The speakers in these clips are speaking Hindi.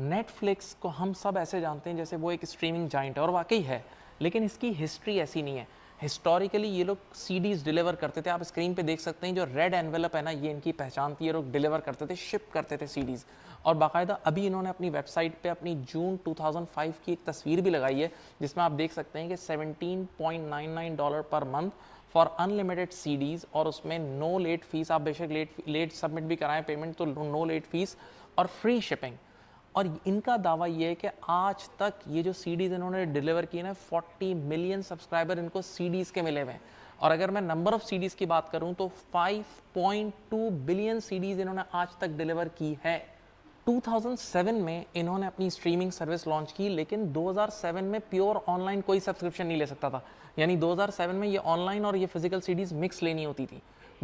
नेटफ्लिक्स को हम सब ऐसे जानते हैं जैसे वो एक स्ट्रीमिंग जॉइंट है और वाकई है लेकिन इसकी हिस्ट्री ऐसी नहीं है हिस्टोरिकली ये लोग सीडीज डिलीवर करते थे आप स्क्रीन पे देख सकते हैं जो रेड एनवेलप है ना ये इनकी पहचान थी ये लोग डिलीवर करते थे शिप करते थे सीडीज़ और बाकायदा अभी इन्होंने अपनी वेबसाइट पे अपनी जून 2005 की एक तस्वीर भी लगाई है जिसमें आप देख सकते हैं कि 17.99 dollar per month for unlimited सी और उसमें नो लेट फीस आप बेशक लेट लेट सबमिट भी कराएं पेमेंट तो नो लेट फीस और फ्री शिपिंग और इनका दावा ये है कि आज तक ये जो सीडीज़ इन्होंने डिलीवर किए ना 40 मिलियन सब्सक्राइबर इनको सीडीज़ के मिले हुए हैं और अगर मैं नंबर ऑफ सीडीज़ की बात करूं तो 5.2 बिलियन सीडीज़ इन्होंने आज तक डिलीवर की है 2007 में इन्होंने अपनी स्ट्रीमिंग सर्विस लॉन्च की लेकिन 2007 में प्योर ऑनलाइन कोई सब्सक्रिप्शन नहीं ले सकता था यानी 2007 में ये ऑनलाइन और ये फिजिकल सीडीज़ मिक्स लेनी होती थी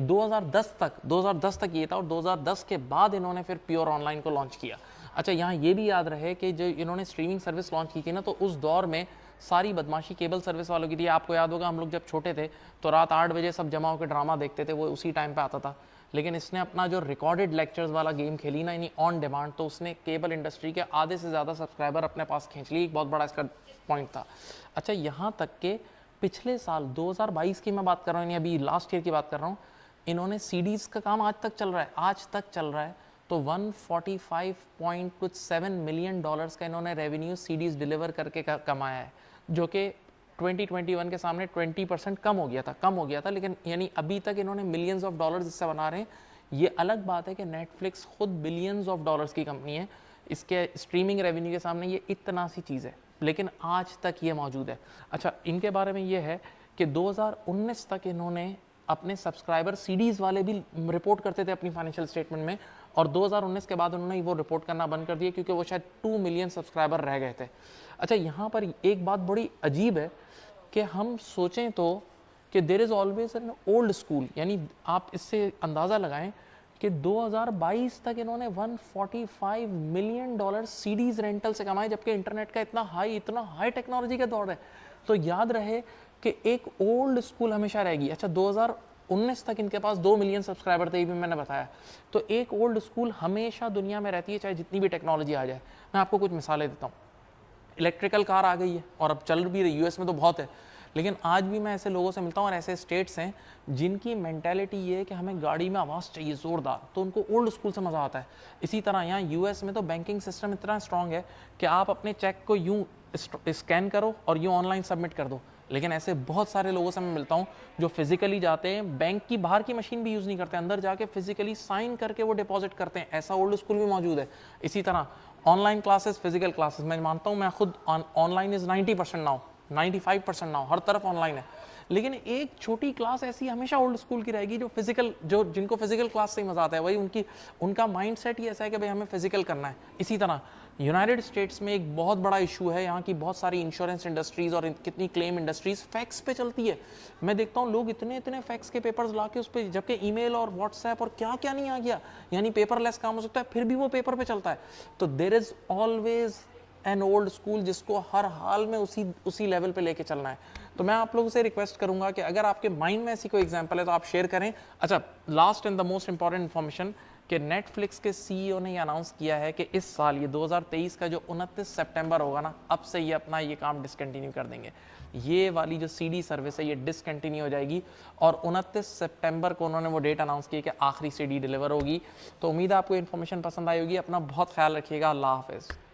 2010 तक 2010 तक ये था और 2010 के बाद इन्होंने फिर प्योर ऑनलाइन को लॉन्च किया अच्छा यहाँ ये भी याद रहे कि जो इन्होंने स्ट्रीमिंग सर्विस लॉन्च की थी ना तो उस दौर में सारी बदमाशी केबल सर्विस वालों की थी आपको याद होगा हम लोग जब छोटे थे तो रात आठ बजे सब जमा होकर ड्रामा देखते थे वो उसी टाइम पर आता था लेकिन इसने अपना जो रिकॉर्डेड लेक्चर्स वाला गेम खेली ना यानी ऑन डिमांड तो उसने केबल इंडस्ट्री के आधे से ज़्यादा सब्सक्राइबर अपने पास खींच ली एक बहुत बड़ा इसका पॉइंट था अच्छा यहाँ तक के पिछले साल 2022 की मैं बात कर रहा हूँ यानी अभी लास्ट ईयर की बात कर रहा हूँ इन्होंने सीडीज़ का काम आज तक चल रहा है आज तक चल रहा है तो 145.7 मिलियन डॉलर्स का इन्होंने रेवेन्यू सीडीज डिलीवर करके कमाया है जो कि 2021 के सामने 20 परसेंट कम हो गया था कम हो गया था लेकिन यानी अभी तक इन्होंने मिलियंस ऑफ डॉलर्स इससे बना रहे हैं ये अलग बात है कि नेटफ्लिक्स खुद बिलियंस ऑफ डॉलर्स की कंपनी है इसके स्ट्रीमिंग रेवेन्यू के सामने ये इतना सी चीज़ है लेकिन आज तक ये मौजूद है अच्छा इनके बारे में ये है कि 2019 तक इन्होंने अपने सब्सक्राइबर सीडीज़ वाले भी रिपोर्ट करते थे अपनी फाइनेंशियल स्टेटमेंट में और 2019 के बाद उन्होंने वो रिपोर्ट करना बंद कर दिया क्योंकि वो शायद टू मिलियन सब्सक्राइबर रह गए थे अच्छा यहाँ पर एक बात बड़ी अजीब है कि हम सोचें तो कि there is always an old school यानी आप इससे अंदाज़ा लगाएं कि 2022 तक इन्होंने 145 मिलियन डॉलर सीडीज रेंटल से कमाए जबकि इंटरनेट का इतना हाई इतना हाई टेक्नोलॉजी का दौर है तो याद रहे कि एक ओल्ड स्कूल हमेशा रहेगी अच्छा उन्नीस तक इनके पास दो मिलियन सब्सक्राइबर थे ये भी मैंने बताया तो एक ओल्ड स्कूल हमेशा दुनिया में रहती है चाहे जितनी भी टेक्नोलॉजी आ जाए मैं आपको कुछ मिसालें देता हूँ इलेक्ट्रिकल कार आ गई है और अब चल भी रही यूएस में तो बहुत है लेकिन आज भी मैं ऐसे लोगों से मिलता हूँ और ऐसे स्टेट्स हैं जिनकी मैंटेलिटी ये है कि हमें गाड़ी में आवाज़ चाहिए ज़ोरदार तो उनको ओल्ड स्कूल से मज़ा आता है इसी तरह यहाँ यू में तो बैंकिंग सिस्टम इतना स्ट्रांग है कि आप अपने चेक को यूँ स्कैन करो और यूँ ऑनलाइन सबमिट कर दो लेकिन ऐसे बहुत सारे लोगों से मैं मिलता हूँ जो फिजिकली जाते हैं बैंक की बाहर की मशीन भी यूज़ नहीं करते अंदर जाके फिजिकली साइन करके वो डिपॉजिट करते हैं ऐसा ओल्ड स्कूल भी मौजूद है इसी तरह ऑनलाइन क्लासेस फिजिकल क्लासेस मैं मानता हूँ मैं खुद ऑनलाइन इज़ नाइन्टी परसेंट ना हो नाइन्टी फाइव परसेंट ना हो हर तरफ ऑनलाइन है लेकिन एक छोटी क्लास ऐसी हमेशा ओल्ड स्कूल की रहेगी जो फिजिकल जो जिनको फिजिकल क्लास से ही मज़ा आता है वही उनकी उनका माइंड सेट ही ऐसा है कि भाई हमें फिजिकल करना है इसी तरह यूनाइटेड स्टेट्स में एक बहुत बड़ा इशू है यहाँ की बहुत सारी इंश्योरेंस इंडस्ट्रीज़ और कितनी क्लेम इंडस्ट्रीज़ फैक्स पे चलती है मैं देखता हूँ लोग इतने इतने फैक्स के पेपर्स ला के उस पर जबकि मेल और व्हाट्सएप और क्या क्या नहीं आ गया यानी पेपरलेस काम हो सकता है फिर भी वो पेपर पे चलता है तो there is always an old school जिसको हर हाल में उसी उसी लेवल पे लेके चलना है तो मैं आप लोगों से रिक्वेस्ट करूंगा कि अगर आपके माइंड में ऐसी कोई एग्जांपल है तो आप शेयर करें अच्छा last and the most important information कि नेटफ्लिक्स के सीईओ e ने अनाउंस किया है कि इस साल ये 2023 का जो उनतीस सितंबर होगा ना अब से ये अपना ये काम डिसकंटिन्यू कर देंगे ये वाली जो सीडी सर्विस है ये डिसकंटिन्यू हो जाएगी और उनतीस सितंबर को उन्होंने वो डेट अनाउंस की कि आखिरी सीडी डिलीवर होगी तो उम्मीद है आपको इन्फॉर्मेशन पसंद आई होगी अपना बहुत ख्याल रखिएगा अल्लाह हाफिज़